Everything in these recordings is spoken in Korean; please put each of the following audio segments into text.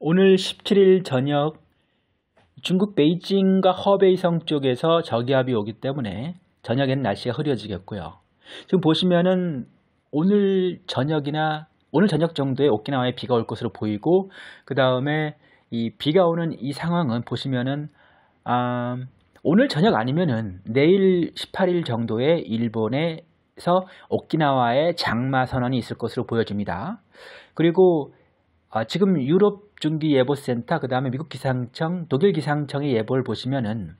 오늘 17일 저녁 중국 베이징과 허베이성 쪽에서 저기압이 오기 때문에 저녁엔 날씨가 흐려지겠고요. 지금 보시면은 오늘 저녁이나 오늘 저녁 정도에 오키나와에 비가 올 것으로 보이고 그 다음에 이 비가 오는 이 상황은 보시면은 아, 오늘 저녁 아니면은 내일 18일 정도에 일본에서 오키나와에 장마 선언이 있을 것으로 보여집니다. 그리고 아, 지금 유럽 중기 예보센터, 그 다음에 미국 기상청, 독일 기상청의 예보를 보시면은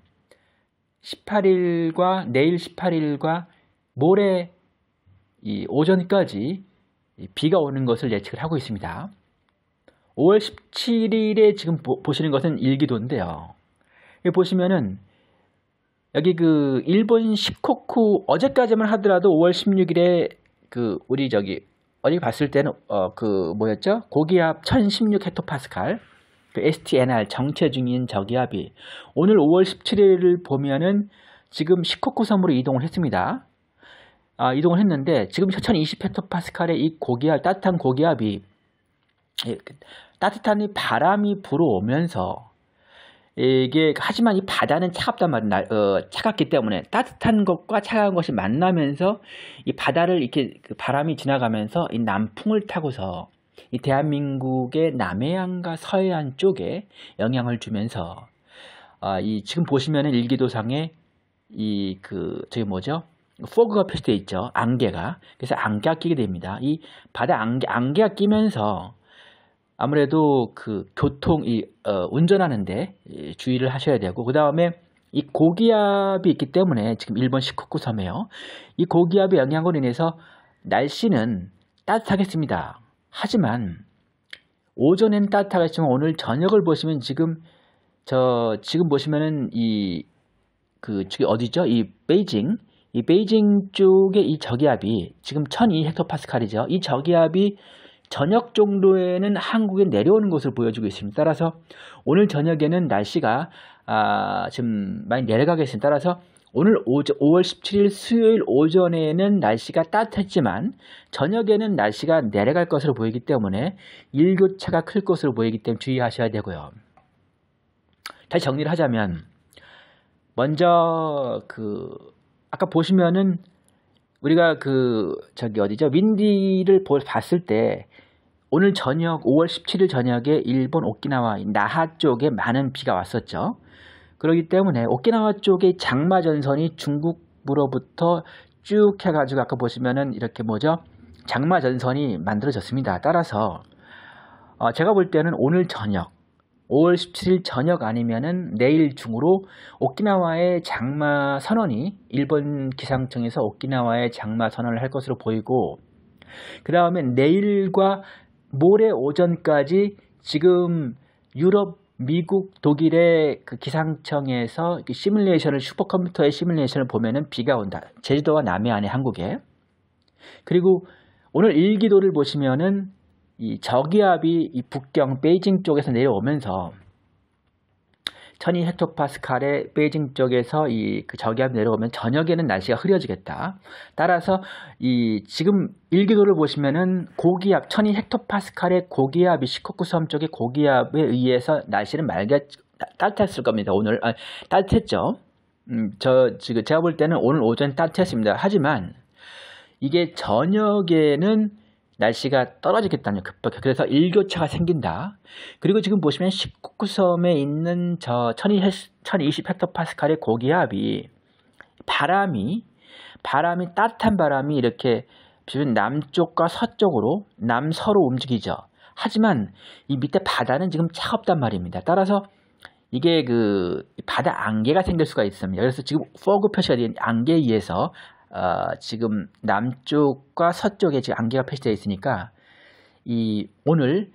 18일과 내일 18일과 모레 이 오전까지 비가 오는 것을 예측을 하고 있습니다. 5월 17일에 지금 보, 보시는 것은 일기도인데요. 여기 보시면은 여기 그 일본 시코쿠 어제까지만 하더라도 5월 16일에 그 우리 저기 어디 봤을 때는 어, 그 뭐였죠? 고기압 1016 헥토파스칼 그 STNR 정체 중인 저기압이 오늘 5월 17일을 보면은 지금 시코쿠 섬으로 이동을 했습니다. 아, 이동을 했는데 지금 1020 헥토파스칼의 이 고기압 따뜻한 고기압이 예, 따뜻한 이 바람이 불어오면서 이게 하지만 이 바다는 차갑단 말이 나, 어, 차갑기 때문에 따뜻한 것과 차가운 것이 만나면서 이 바다를 이렇게 그 바람이 지나가면서 이 남풍을 타고서 이 대한민국의 남해안과 서해안 쪽에 영향을 주면서 아, 이 지금 보시면은 일기도상에 이 그저기 뭐죠? 포그가 표시되어 있죠. 안개가. 그래서 안개가 끼게 됩니다. 이 바다 안개, 안개가 끼면서 아무래도 그 교통 이 어, 운전하는데 주의를 하셔야 되고 그 다음에 이 고기압이 있기 때문에 지금 일본 시코쿠 섬에요. 이 고기압의 영향으로 인해서 날씨는 따뜻하겠습니다. 하지만 오전엔 따뜻하겠지만 오늘 저녁을 보시면 지금 저 지금 보시면은 이 그 저기 어디죠? 이 베이징 이 베이징 쪽의 이 저기압이 지금 1 0 0헥토파스칼이죠이 저기압이 저녁 정도에는 한국에 내려오는 것을 보여주고 있습니다. 따라서 오늘 저녁에는 날씨가 아, 지금 많이 내려가겠습니다. 따라서 오늘 오전, 5월 17일 수요일 오전에는 날씨가 따뜻했지만 저녁에는 날씨가 내려갈 것으로 보이기 때문에 일교차가 클 것으로 보이기 때문에 주의하셔야 되고요. 다시 정리를 하자면 먼저 그 아까 보시면은 우리가 그 저기 어디죠? 윈디를 봤을 때 오늘 저녁 5월 17일 저녁에 일본 오키나와 나하 쪽에 많은 비가 왔었죠. 그렇기 때문에 오키나와 쪽의 장마 전선이 중국으로부터 쭉 해가지고 아까 보시면은 이렇게 뭐죠? 장마 전선이 만들어졌습니다. 따라서 어 제가 볼 때는 오늘 저녁 5월 17일 저녁 아니면은 내일 중으로 오키나와의 장마 선언이 일본 기상청에서 오키나와의 장마 선언을 할 것으로 보이고 그 다음에 내일과 모레 오전까지 지금 유럽 미국, 독일의 그 기상청에서 그 시뮬레이션을 슈퍼컴퓨터의 시뮬레이션을 보면은 비가 온다. 제주도와 남해안의 한국에. 그리고 오늘 일기도를 보시면은 이 저기압이 이 북경 베이징 쪽에서 내려오면서 천이 헥토파스칼의 베이징 쪽에서 이 그 저기압이 내려오면 저녁에는 날씨가 흐려지겠다. 따라서 이 지금 일기도를 보시면은 고기압 천이 헥토파스칼의 고기압이 시코쿠 섬 쪽의 고기압에 의해서 날씨는 맑게 따뜻했을 겁니다. 오늘 아, 따뜻했죠. 음, 저 지금 제가 볼 때는 오늘 오전 따뜻했습니다. 하지만 이게 저녁에는 날씨가 떨어지겠다는 급박해. 그래서 일교차가 생긴다. 그리고 지금 보시면 19구섬에 있는 저1020 헥토파스칼의 고기압이 바람이 바람이 따뜻한 바람이 이렇게 지금 남쪽과 서쪽으로 남서로 움직이죠. 하지만 이 밑에 바다는 지금 차갑단 말입니다. 따라서 이게 그 바다 안개가 생길 수가 있습니다. 그래서 지금 포그 표시가 된 안개에 의해서 어, 지금 남쪽과 서쪽에 지금 안개가 표시되어 있으니까 이 오늘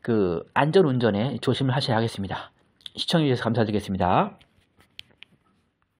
그 안전 운전에 조심을 하셔야 하겠습니다. 시청해 주셔서 감사드리겠습니다.